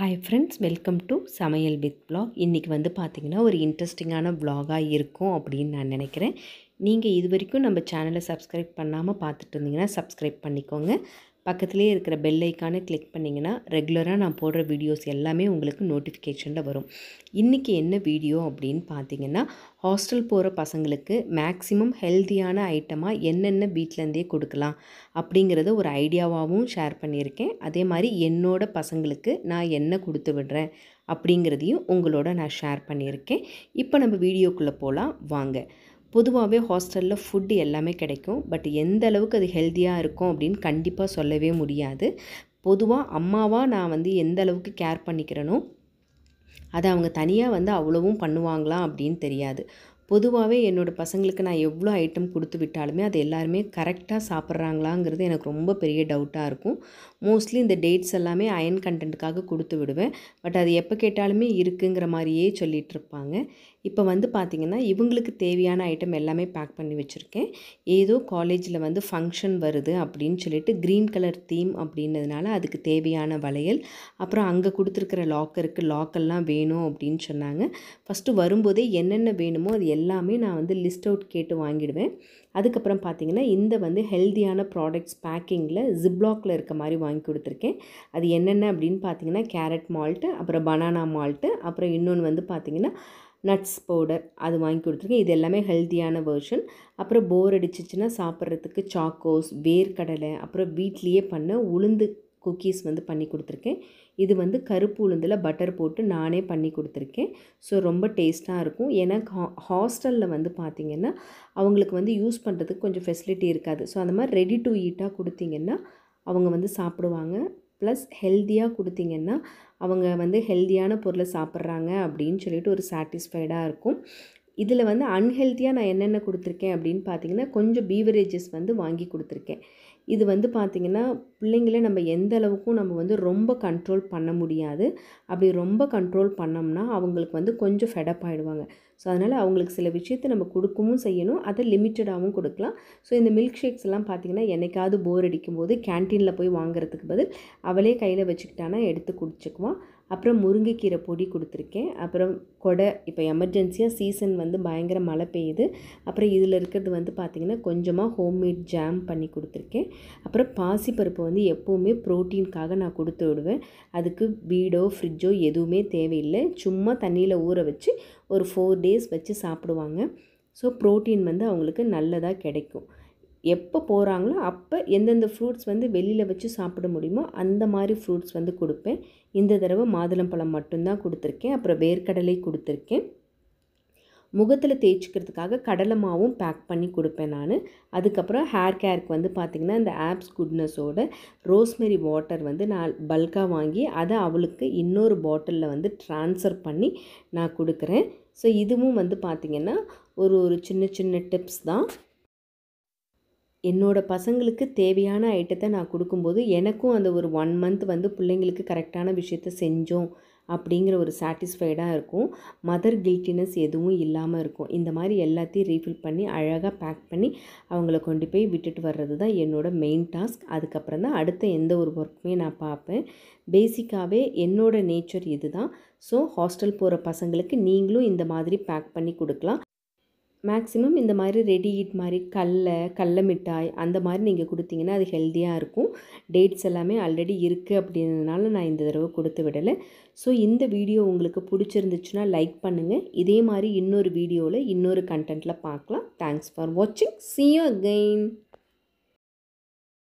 hi friends welcome to Samayal with black இன்றைக்கி வந்து பார்த்திங்கன்னா ஒரு இன்ட்ரெஸ்டிங்கான ப்ளாகாக இருக்கும் அப்படின்னு நான் நினைக்கிறேன் நீங்கள் இது வரைக்கும் நம்ம சேனலை சப்ஸ்கிரைப் பண்ணாமல் பார்த்துட்டு இருந்தீங்கன்னா சப்ஸ்கிரைப் பண்ணிக்கோங்க பக்கத்துலேயே இருக்கிற பெல் ஐக்கானை கிளிக் பண்ணிங்கன்னா ரெகுலராக நான் போடுற வீடியோஸ் எல்லாமே உங்களுக்கு நோட்டிஃபிகேஷனில் வரும் இன்றைக்கி என்ன வீடியோ அப்படின்னு பார்த்தீங்கன்னா ஹாஸ்டல் போகிற பசங்களுக்கு மேக்ஸிமம் ஹெல்த்தியான ஐட்டமாக என்னென்ன வீட்டிலேருந்தே கொடுக்கலாம் அப்படிங்கிறத ஒரு ஐடியாவாகவும் ஷேர் பண்ணியிருக்கேன் அதே மாதிரி என்னோடய பசங்களுக்கு நான் என்ன கொடுத்து விடுறேன் அப்படிங்கிறதையும் உங்களோட நான் ஷேர் பண்ணியிருக்கேன் இப்போ நம்ம வீடியோக்குள்ளே போகலாம் வாங்க பொதுவாகவே ஹாஸ்டலில் ஃபுட்டு எல்லாமே கிடைக்கும் பட் எந்த அளவுக்கு அது ஹெல்த்தியாக இருக்கும் அப்படின்னு கண்டிப்பாக சொல்லவே முடியாது பொதுவாக அம்மாவாக நான் வந்து எந்த அளவுக்கு கேர் பண்ணிக்கிறேனோ அதை அவங்க தனியாக வந்து அவ்வளவும் பண்ணுவாங்களா அப்படின்னு தெரியாது பொதுவாகவே என்னோடய பசங்களுக்கு நான் எவ்வளோ ஐட்டம் கொடுத்து விட்டாலுமே அது எல்லாருமே கரெக்டாக சாப்பிட்றாங்களாங்கிறது எனக்கு ரொம்ப பெரிய டவுட்டாக இருக்கும் மோஸ்ட்லி இந்த டேட்ஸ் எல்லாமே அயன் கண்டென்ட்டுக்காக கொடுத்து விடுவேன் பட் அது எப்போ கேட்டாலுமே இருக்குங்கிற மாதிரியே சொல்லிகிட்ருப்பாங்க இப்போ வந்து பார்த்திங்கன்னா இவங்களுக்கு தேவையான ஐட்டம் எல்லாமே பேக் பண்ணி வச்சுருக்கேன் ஏதோ காலேஜில் வந்து ஃபங்க்ஷன் வருது அப்படின்னு சொல்லிட்டு க்ரீன் கலர் தீம் அப்படின்னதுனால அதுக்கு தேவையான வளையல் அப்புறம் அங்கே கொடுத்துருக்கிற லாக்கருக்கு லாக்கெல்லாம் வேணும் அப்படின்னு சொன்னாங்க ஃபஸ்ட்டு வரும்போதே என்னென்ன வேணுமோ அது எல்லாமே நான் வந்து லிஸ்ட் அவுட் கேட்டு வாங்கிடுவேன் அதுக்கப்புறம் பார்த்திங்கன்னா இந்த வந்து ஹெல்த்தியான ப்ராடக்ட்ஸ் பேக்கிங்கில் ஜிப்ளாக்ல இருக்க மாதிரி வாங்கி கொடுத்துருக்கேன் அது என்னென்ன அப்படின்னு பார்த்தீங்கன்னா கேரட் மால்ட்டு அப்புறம் பனானா மால்ட்டு அப்புறம் இன்னொன்று வந்து பார்த்தீங்கன்னா நட்ஸ் பவுடர் அது வாங்கி கொடுத்துருக்கேன் இது எல்லாமே ஹெல்த்தியான வேர்ஷன் அப்புறம் போர் அடிச்சிச்சின்னா சாப்பிட்றதுக்கு சாக்கோஸ் வேர்க்கடலை அப்புறம் வீட்லேயே பண்ண உளுந்து குக்கீஸ் வந்து பண்ணி கொடுத்துருக்கேன் இது வந்து கருப்பு உளுந்தில் பட்டர் போட்டு நானே பண்ணி கொடுத்துருக்கேன் ஸோ ரொம்ப டேஸ்ட்டாக இருக்கும் ஏன்னா ஹாஸ்டலில் வந்து பார்த்திங்கன்னா அவங்களுக்கு வந்து யூஸ் பண்ணுறதுக்கு கொஞ்சம் ஃபெசிலிட்டி இருக்காது ஸோ அந்த மாதிரி ரெடி டு ஈட்டாக கொடுத்திங்கன்னா அவங்க வந்து சாப்பிடுவாங்க ப்ளஸ் ஹெல்த்தியாக கொடுத்திங்கன்னா அவங்க வந்து ஹெல்த்தியான பொருளை சாப்பிட்றாங்க அப்படின்னு சொல்லிட்டு ஒரு சாட்டிஸ்ஃபைடாக இருக்கும் இதில் வந்து அன்ஹெல்த்தியாக நான் என்னென்ன கொடுத்துருக்கேன் அப்படின்னு பார்த்தீங்கன்னா கொஞ்சம் பீவரேஜஸ் வந்து வாங்கி கொடுத்துருக்கேன் இது வந்து பார்த்திங்கன்னா பிள்ளைங்கள நம்ம எந்த அளவுக்கும் நம்ம வந்து ரொம்ப கண்ட்ரோல் பண்ண முடியாது அப்படி ரொம்ப கண்ட்ரோல் பண்ணோம்னா அவங்களுக்கு வந்து கொஞ்சம் ஃபெடப் ஆகிடுவாங்க ஸோ அதனால் அவங்களுக்கு சில விஷயத்தை நம்ம கொடுக்கவும் செய்யணும் அதை லிமிட்டடாகவும் கொடுக்கலாம் ஸோ இந்த மில்க் ஷேக்ஸ் எல்லாம் பார்த்திங்கன்னா என்னைக்காவது போர் அடிக்கும் போது கேன்டீனில் போய் வாங்குறதுக்கு பதில் அவளே கையில் வச்சுக்கிட்டானா எடுத்து குடிச்சுக்குவான் அப்புறம் முருங்கைக்கீரை பொடி கொடுத்துருக்கேன் அப்புறம் கொடை இப்போ எமர்ஜென்சியாக சீசன் வந்து பயங்கர மழை பெய்யுது அப்புறம் இதில் இருக்கிறது வந்து பார்த்திங்கன்னா கொஞ்சமாக ஹோம்மேட் ஜாம் பண்ணி கொடுத்துருக்கேன் அப்புறம் பாசிப்பருப்பு வந்து எப்போவுமே ப்ரோட்டீனுக்காக நான் கொடுத்து விடுவேன் அதுக்கு வீடோ ஃப்ரிட்ஜோ எதுவுமே தேவையில்லை சும்மா தண்ணியில் ஊற வச்சு ஒரு ஃபோர் டேஸ் வச்சு சாப்பிடுவாங்க ஸோ ப்ரோட்டீன் வந்து அவங்களுக்கு நல்லதாக கிடைக்கும் எப்போ போகிறாங்களோ அப்போ எந்தெந்த ஃப்ரூட்ஸ் வந்து வெளியில் வச்சு சாப்பிட முடியுமோ அந்த மாதிரி ஃப்ரூட்ஸ் வந்து கொடுப்பேன் இந்த தடவை மாதுளம்பழம் மட்டும்தான் கொடுத்துருக்கேன் அப்புறம் வேர்க்கடலை கொடுத்துருக்கேன் முகத்தில் தேய்ச்சிக்கிறதுக்காக கடலை மாவும் பேக் பண்ணி கொடுப்பேன் நான் அதுக்கப்புறம் ஹேர் கேருக்கு வந்து பார்த்திங்கன்னா இந்த ஆப்ஸ் குட்னஸோட ரோஸ்மெரி வாட்டர் வந்து நான் பல்காக வாங்கி அதை அவளுக்கு இன்னொரு பாட்டிலில் வந்து ட்ரான்ஸ்ஃபர் பண்ணி நான் கொடுக்குறேன் ஸோ இதுவும் வந்து பார்த்திங்கன்னா ஒரு ஒரு சின்ன சின்ன டிப்ஸ் தான் என்னோடய பசங்களுக்கு தேவையான ஐட்டத்தை நான் கொடுக்கும்போது எனக்கும் அந்த ஒரு ஒன் மந்த் வந்து பிள்ளைங்களுக்கு கரெக்டான விஷயத்த செஞ்சோம் அப்படிங்கிற ஒரு சாட்டிஸ்ஃபைடாக இருக்கும் மதர் கில்ட்டினஸ் எதுவும் இல்லாமல் இருக்கும் இந்த மாதிரி எல்லாத்தையும் ரீஃபில் பண்ணி அழகாக பேக் பண்ணி அவங்கள கொண்டு போய் விட்டுட்டு வர்றது தான் என்னோடய மெயின் டாஸ்க் அதுக்கப்புறம் தான் அடுத்த எந்த ஒரு ஒர்க்குமே நான் பார்ப்பேன் பேசிக்காகவே என்னோடய நேச்சர் இது தான் ஸோ ஹாஸ்டல் போகிற பசங்களுக்கு நீங்களும் இந்த மாதிரி பேக் பண்ணி கொடுக்கலாம் மேக்ஸிமம் இந்த மாதிரி ரெடி ஈட் மாதிரி கல்ல கடல மிட்டாய் அந்த மாதிரி நீங்கள் கொடுத்தீங்கன்னா அது ஹெல்த்தியாக இருக்கும் டேட்ஸ் எல்லாமே ஆல்ரெடி இருக்குது அப்படின்றதுனால நான் இந்த தடவை கொடுத்து விடலை ஸோ இந்த வீடியோ உங்களுக்கு பிடிச்சிருந்துச்சுன்னா லைக் பண்ணுங்கள் இதே மாதிரி இன்னொரு வீடியோவில் இன்னொரு கண்டென்ட்டில் பார்க்கலாம் தேங்க்ஸ் ஃபார் வாட்சிங் சி யூ அகெயின்